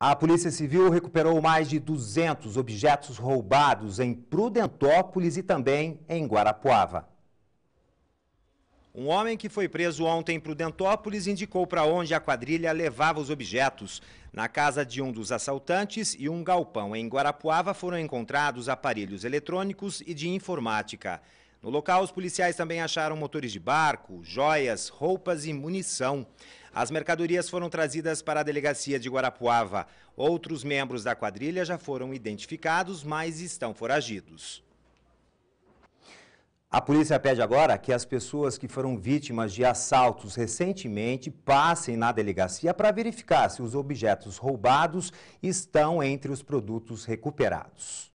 A Polícia Civil recuperou mais de 200 objetos roubados em Prudentópolis e também em Guarapuava. Um homem que foi preso ontem em Prudentópolis indicou para onde a quadrilha levava os objetos. Na casa de um dos assaltantes e um galpão em Guarapuava foram encontrados aparelhos eletrônicos e de informática. No local, os policiais também acharam motores de barco, joias, roupas e munição. As mercadorias foram trazidas para a delegacia de Guarapuava. Outros membros da quadrilha já foram identificados, mas estão foragidos. A polícia pede agora que as pessoas que foram vítimas de assaltos recentemente passem na delegacia para verificar se os objetos roubados estão entre os produtos recuperados.